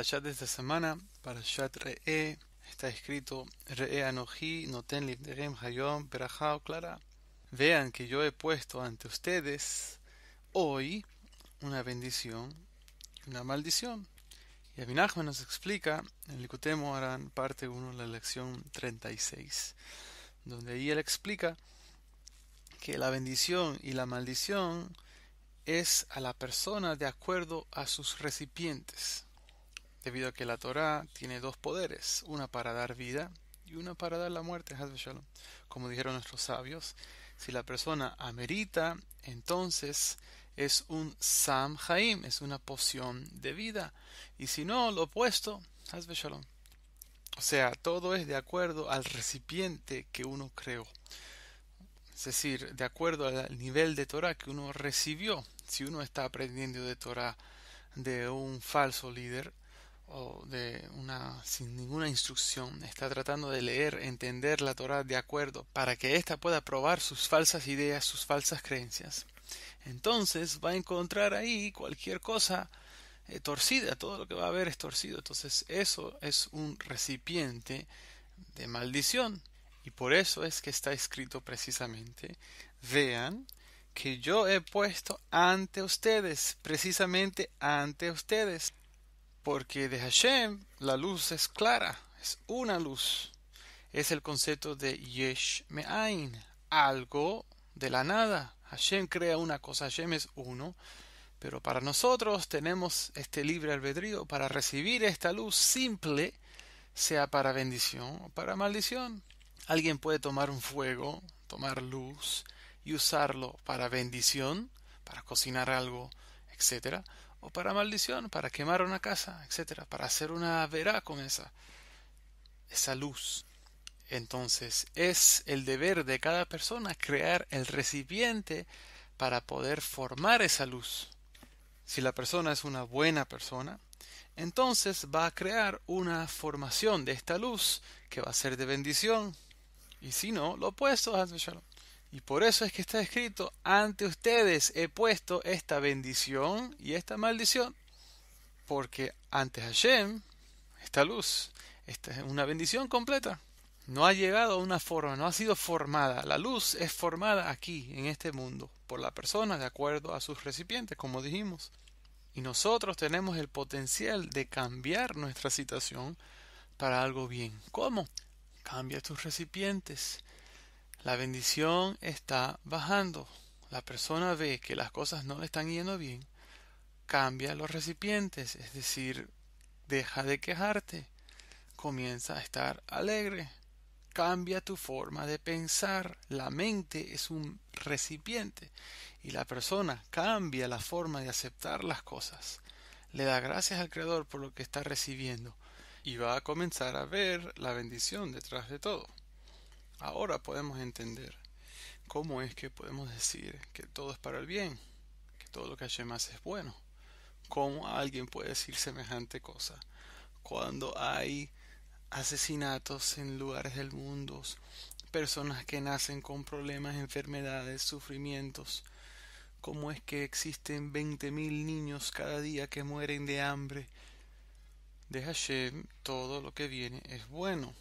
Parashat de esta semana, chat Re'e, está escrito Re'e Anoji Noten Hayom Clara. Vean que yo he puesto ante ustedes hoy una bendición y una maldición. Y Abinachman nos explica en Licutemo harán parte 1, la lección 36, donde ahí él explica que la bendición y la maldición es a la persona de acuerdo a sus recipientes debido a que la Torá tiene dos poderes, una para dar vida y una para dar la muerte, como dijeron nuestros sabios. Si la persona amerita, entonces es un Sam es una poción de vida, y si no, lo opuesto, O sea, todo es de acuerdo al recipiente que uno creó. Es decir, de acuerdo al nivel de Torah que uno recibió. Si uno está aprendiendo de Torah de un falso líder, o de una sin ninguna instrucción, está tratando de leer, entender la Torah de acuerdo para que ésta pueda probar sus falsas ideas, sus falsas creencias. Entonces va a encontrar ahí cualquier cosa eh, torcida, todo lo que va a ver es torcido. Entonces eso es un recipiente de maldición. Y por eso es que está escrito precisamente, vean que yo he puesto ante ustedes, precisamente ante ustedes, porque de Hashem la luz es clara, es una luz. Es el concepto de Yesh Me'ain, algo de la nada. Hashem crea una cosa, Hashem es uno, pero para nosotros tenemos este libre albedrío para recibir esta luz simple, sea para bendición o para maldición. Alguien puede tomar un fuego, tomar luz y usarlo para bendición, para cocinar algo, etc o para maldición, para quemar una casa, etcétera, para hacer una verá con esa esa luz. Entonces, es el deber de cada persona crear el recipiente para poder formar esa luz. Si la persona es una buena persona, entonces va a crear una formación de esta luz que va a ser de bendición. Y si no, lo opuesto, Shalom. Y por eso es que está escrito, ante ustedes he puesto esta bendición y esta maldición, porque ante Hashem, esta luz, esta es una bendición completa. No ha llegado a una forma, no ha sido formada. La luz es formada aquí, en este mundo, por la persona de acuerdo a sus recipientes, como dijimos. Y nosotros tenemos el potencial de cambiar nuestra situación para algo bien. ¿Cómo? Cambia tus recipientes. La bendición está bajando. La persona ve que las cosas no le están yendo bien, cambia los recipientes, es decir, deja de quejarte, comienza a estar alegre, cambia tu forma de pensar. La mente es un recipiente y la persona cambia la forma de aceptar las cosas. Le da gracias al Creador por lo que está recibiendo y va a comenzar a ver la bendición detrás de todo. Ahora podemos entender cómo es que podemos decir que todo es para el bien, que todo lo que Hashem hace es bueno. ¿Cómo alguien puede decir semejante cosa cuando hay asesinatos en lugares del mundo, personas que nacen con problemas, enfermedades, sufrimientos? ¿Cómo es que existen 20.000 niños cada día que mueren de hambre? De Hashem todo lo que viene es bueno.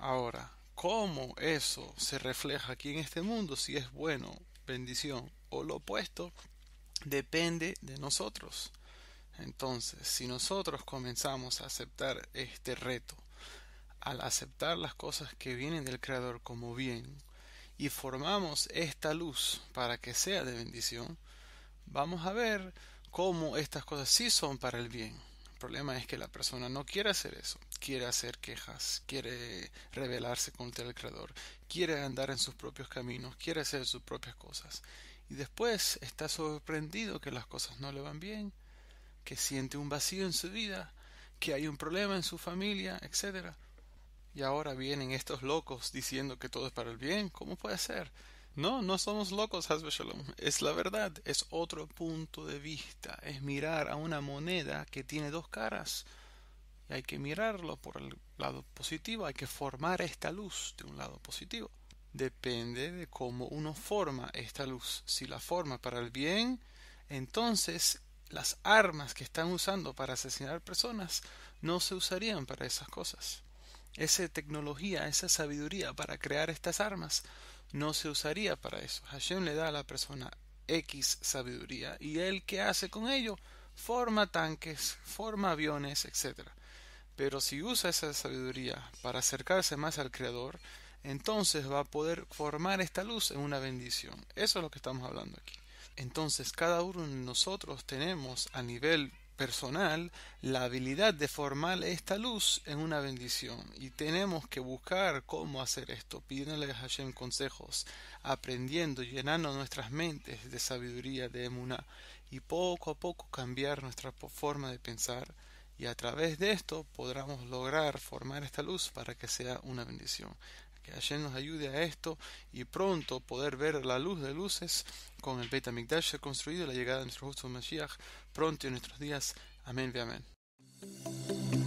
Ahora, cómo eso se refleja aquí en este mundo, si es bueno, bendición o lo opuesto, depende de nosotros. Entonces, si nosotros comenzamos a aceptar este reto, al aceptar las cosas que vienen del Creador como bien, y formamos esta luz para que sea de bendición, vamos a ver cómo estas cosas sí son para el bien. El problema es que la persona no quiere hacer eso quiere hacer quejas, quiere rebelarse contra el Creador, quiere andar en sus propios caminos, quiere hacer sus propias cosas. Y después está sorprendido que las cosas no le van bien, que siente un vacío en su vida, que hay un problema en su familia, etc. Y ahora vienen estos locos diciendo que todo es para el bien. ¿Cómo puede ser? No, no somos locos, Hasbe Shalom. Es la verdad, es otro punto de vista, es mirar a una moneda que tiene dos caras hay que mirarlo por el lado positivo, hay que formar esta luz de un lado positivo. Depende de cómo uno forma esta luz. Si la forma para el bien, entonces las armas que están usando para asesinar personas no se usarían para esas cosas. Esa tecnología, esa sabiduría para crear estas armas no se usaría para eso. Hashem le da a la persona X sabiduría y él que hace con ello forma tanques, forma aviones, etcétera. Pero si usa esa sabiduría para acercarse más al Creador, entonces va a poder formar esta luz en una bendición. Eso es lo que estamos hablando aquí. Entonces cada uno de nosotros tenemos a nivel personal la habilidad de formar esta luz en una bendición y tenemos que buscar cómo hacer esto, pidiéndole a Hashem consejos, aprendiendo, llenando nuestras mentes de sabiduría, de emuná y poco a poco cambiar nuestra forma de pensar y a través de esto podremos lograr formar esta luz para que sea una bendición. Que Hashem nos ayude a esto y pronto poder ver la luz de luces con el beta HaMikdash construido y la llegada de nuestro justo Mashiach pronto en nuestros días. Amén, amén.